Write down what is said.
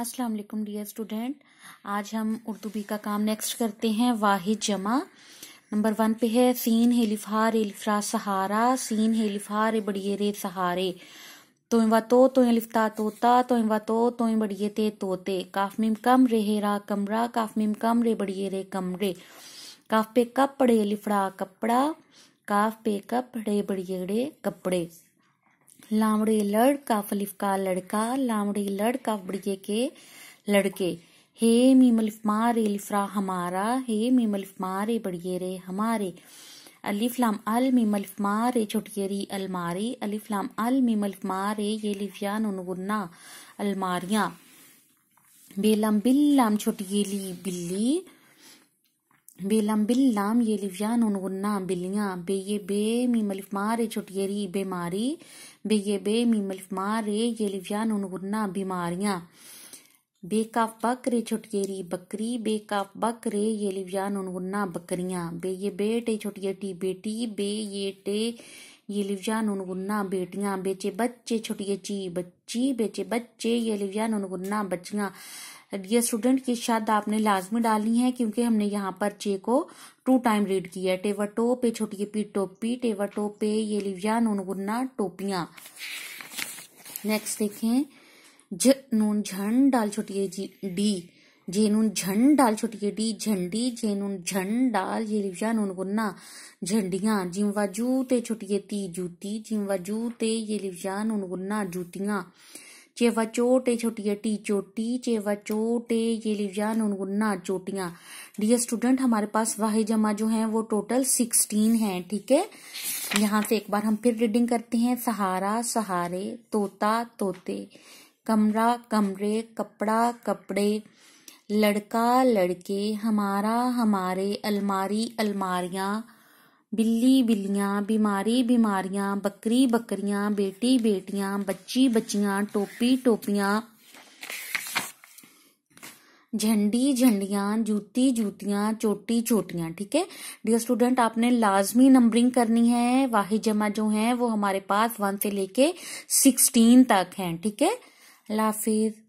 अस्सलाम वालेकुम dear student आज हम उर्दू बी का काम नेक्स्ट करते हैं वाहिद जमा नंबर वन पे है सीन हेलिफा रेलिफ्रा सहारा सीन हेलिफा रे बड़िए रे सहारे तोय वा तो तोय लिफ्ता तोता तोय वा तो तोय बड़िए ते तोते काफ मिम कम रे हेरा कमरा काफ मिम कम रे बड़िए रे कमरे काफ पे कपड़े लिफड़ा कपड़ा काफ पे कपड़े बड़िए रे कपड़े लामड़ी लड़का फलिफका लड़का लामड़ी लड़का बड़िए के लड़के हे मीमलिफ मारे लिफरा हमारा हे मीमलिफ मारे बड़िए रे हमारे अलिफ लाम अल मीमलिफ मारे छोटिये री अलमारी अलिफ लाम अल मीमलिफ मारे ये लिफिया नुनगुन्ना अलमारियाँ बेलम बिल्लम छोटिये ली बिल्ली बेलम बिल्लाम ये लिविया नुन्ना बिल्लियाँ बे ये बे मी मलिफ मारे चुटियरी बीमारी बे ये बे मी मलिफ मारे ये लिविया नुन्ना बीमारियाँ बेकाफ बक रे छुटियरी बकरी बेकाफ बक रे ये लिविया नुन्ना बकरियाँ बे ये बेटे छोटियटी बेटी बे ये टे ये लिव्या नुनगुन्ना बेटियां बेचे बच्चे छोटी ची बच्ची बेचे बच्चे ये लिव्या नुनगुन्ना बच्चियां ये स्टूडेंट की शब्द आपने लाजमी डालनी है क्योंकि हमने यहाँ पर चे को टू टाइम रीड किया है टेवर टो पे छोटी पी टोपी टेवर टो पे ये लिव्या नुनगुन्ना टोपियां नेक्स्ट देखें झ नून झंड डाल छोटी जी डी झेनून झंड डाल छोटी केटी झंडी झेनून झंड डाल ये नून गुन्ना झंडियां जिमवा जू ते छोटी केती जूती जिमवा जू ते ये लिवजा नून गुन्ना जूतियां चेवा चोटे छोटी टी चोटी चेवा चोटे ये नून गुन्ना चोटियां डियर स्टूडेंट हमारे पास वाहि जमा जो है वो टोटल सिक्सटीन है ठीक है यहाँ से एक बार हम फिर रीडिंग करते हैं सहारा सहारे तोता तोते कमरा कमरे कपड़ा कपड़े लड़का लड़के हमारा हमारे अलमारी अलमारियाँ बिल्ली बिल्लियाँ बीमारी बीमारियाँ बकरी बकरियाँ बेटी बेटियाँ बच्ची बच्चियाँ टोपी टोपियाँ झंडी झंडियाँ जूती जूतियाँ चोटी चोटियाँ ठीक है डियर स्टूडेंट आपने लाजमी नंबरिंग करनी है वाहि जमा जो है वो हमारे पास वन से लेके सिक्सटीन तक हैं ठीक है लाफिज़